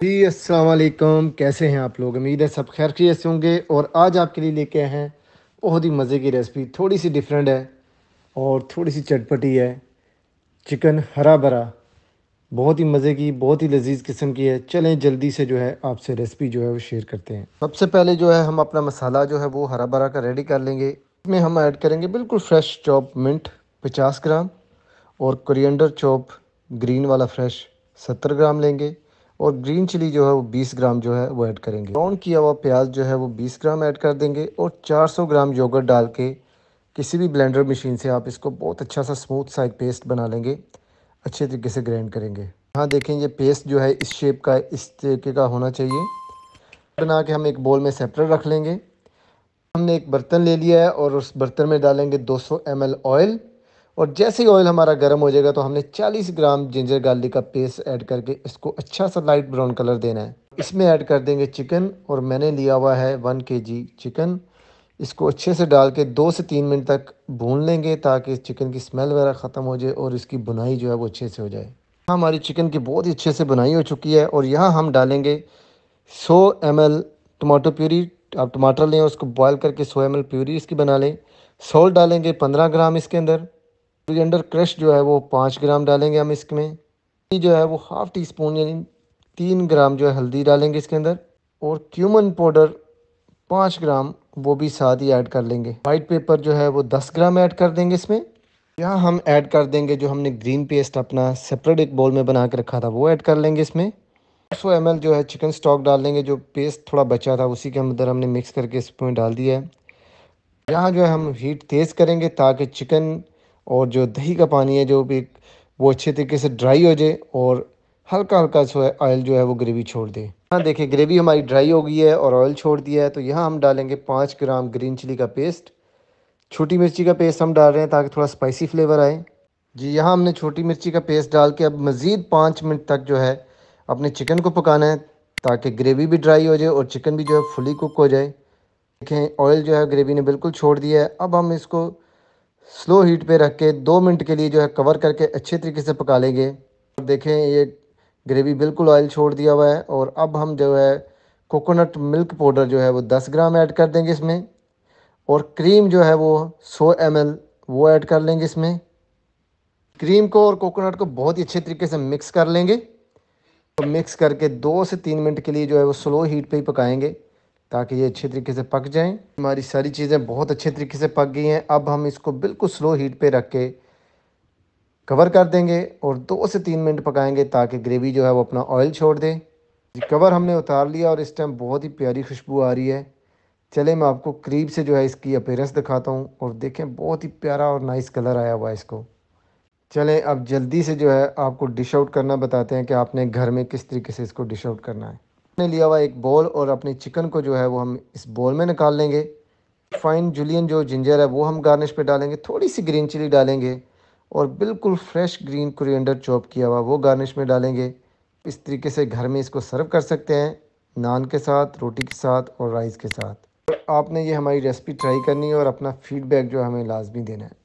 जी असलकम कैसे हैं आप लोग उम्मीद है सब खैर की से होंगे और आज आपके लिए लेके आए हैं बहुत ही मज़े की रेसिपी थोड़ी सी डिफरेंट है और थोड़ी सी चटपटी है चिकन हरा भरा बहुत ही मज़े की बहुत ही लजीज किस्म की है चलें जल्दी से जो है आपसे रेसिपी जो है वो शेयर करते हैं सबसे पहले जो है हम अपना मसाला जो है वो हरा भरा का रेडी कर लेंगे इसमें हम ऐड करेंगे बिल्कुल फ्रेश चॉप मिंट पचास ग्राम और कोरिएंडर चॉप ग्रीन वाला फ्रेश सत्तर ग्राम लेंगे और ग्रीन चिली जो है वो बीस ग्राम जो है वो ऐड करेंगे ब्राउन किया हुआ प्याज जो है वो बीस ग्राम ऐड कर देंगे और चार सौ ग्राम योगर डाल के किसी भी ब्लेंडर मशीन से आप इसको बहुत अच्छा सा स्मूथ सा एक पेस्ट बना लेंगे अच्छे तरीके से ग्राइंड करेंगे हाँ देखें ये पेस्ट जो है इस शेप का इस तरीके का होना चाहिए बना के हम एक बोल में सेपरेट रख लेंगे हमने एक बर्तन ले लिया है और उस बर्तन में डालेंगे 200 ml ऑयल और जैसे ही ऑयल हमारा गर्म हो जाएगा तो हमने 40 ग्राम जिंजर गार्लिक का पेस्ट ऐड करके इसको अच्छा सा लाइट ब्राउन कलर देना है इसमें ऐड कर देंगे चिकन और मैंने लिया हुआ है वन के चिकन इसको अच्छे से डाल के दो से तीन मिनट तक भून लेंगे ताकि चिकन की स्मेल वगैरह ख़त्म हो जाए और इसकी बुनाई जो है वो अच्छे से हो जाए हमारी चिकन की बहुत ही अच्छे से बुनाई हो चुकी है और यहाँ हम डालेंगे 100 एम टमाटो प्यूरी आप टमाटर लें उसको बॉयल करके 100 एम प्यूरी इसकी बना लें सॉल्ट डालेंगे 15 ग्राम इसके अंदर कोरिएंडर अंडर क्रश जो है वो पाँच ग्राम डालेंगे हम इसमें जो है वो हाफ़ टी स्पून यानी तीन ग्राम जो है हल्दी डालेंगे इसके अंदर और क्यूमन पाउडर पाँच ग्राम वो भी साथ ही ऐड कर लेंगे वाइट पेपर जो है वो दस ग्राम ऐड कर देंगे इसमें यहाँ हम ऐड कर देंगे जो हमने ग्रीन पेस्ट अपना सेपरेट एक बॉल में बना के रखा था वो ऐड कर लेंगे इसमें सौ एम जो है चिकन स्टॉक डाल लेंगे जो पेस्ट थोड़ा बचा था उसी के अंदर हमने मिक्स करके इसमें डाल दिया है यहाँ जो है हम हीट तेज़ करेंगे ताकि चिकन और जो दही का पानी है जो भी वो अच्छे तरीके से ड्राई हो जाए और हल्का हल्का जो है ऑयल जो है वो ग्रेवी छोड़ दे हाँ देखिए ग्रेवी हमारी ड्राई हो गई है और ऑयल छोड़ दिया है तो यहाँ हम डालेंगे पाँच ग्राम ग्रीन चिली का पेस्ट छोटी मिर्ची का पेस्ट हम डाल रहे हैं ताकि थोड़ा स्पाइसी फ्लेवर आए जी यहाँ हमने छोटी मिर्ची का पेस्ट डाल के अब मज़ीद पाँच मिनट तक जो है अपने चिकन को पकाना है ताकि ग्रेवी भी ड्राई हो जाए और चिकन भी जो है फुली कुक हो जाए देखें ऑयल जो है ग्रेवी ने बिल्कुल छोड़ दिया है अब हम इसको स्लो हीट पे रख के दो मिनट के लिए जो है कवर करके अच्छे तरीके से पका लेंगे देखें ये ग्रेवी बिल्कुल ऑयल छोड़ दिया हुआ है और अब हम जो है कोकोनट मिल्क पाउडर जो है वो 10 ग्राम ऐड कर देंगे इसमें और क्रीम जो है वो 100 एम वो ऐड कर लेंगे इसमें क्रीम को और कोकोनट को बहुत ही अच्छे तरीके से मिक्स कर लेंगे तो मिक्स करके दो से तीन मिनट के लिए जो है वो स्लो हीट पे ही पकाएंगे ताकि ये अच्छे तरीके से पक जाएं हमारी सारी चीज़ें बहुत अच्छे तरीके से पक गई हैं अब हम इसको बिल्कुल स्लो हीट पे रख के कवर कर देंगे और दो से तीन मिनट पकाएंगे ताकि ग्रेवी जो है वो अपना ऑयल छोड़ दे कवर हमने उतार लिया और इस टाइम बहुत ही प्यारी खुशबू आ रही है चले मैं आपको करीब से जो है इसकी अपेयरेंस दिखाता हूँ और देखें बहुत ही प्यारा और नाइस कलर आया हुआ है इसको चलें अब जल्दी से जो है आपको डिश आउट करना बताते हैं कि आपने घर में किस तरीके से इसको डिश आउट करना है ने लिया हुआ एक बॉल और अपने चिकन को जो है वो हम इस बॉल में निकाल लेंगे फाइन जुलियन जो जिंजर है वो हम गार्निश पे डालेंगे थोड़ी सी ग्रीन चिली डालेंगे और बिल्कुल फ्रेश ग्रीन कुरियंडर चॉप किया हुआ वो गार्निश में डालेंगे इस तरीके से घर में इसको सर्व कर सकते हैं नान के साथ रोटी के साथ और राइस के साथ आपने ये हमारी रेसिपी ट्राई करनी है और अपना फीडबैक जो हमें लाजमी देना है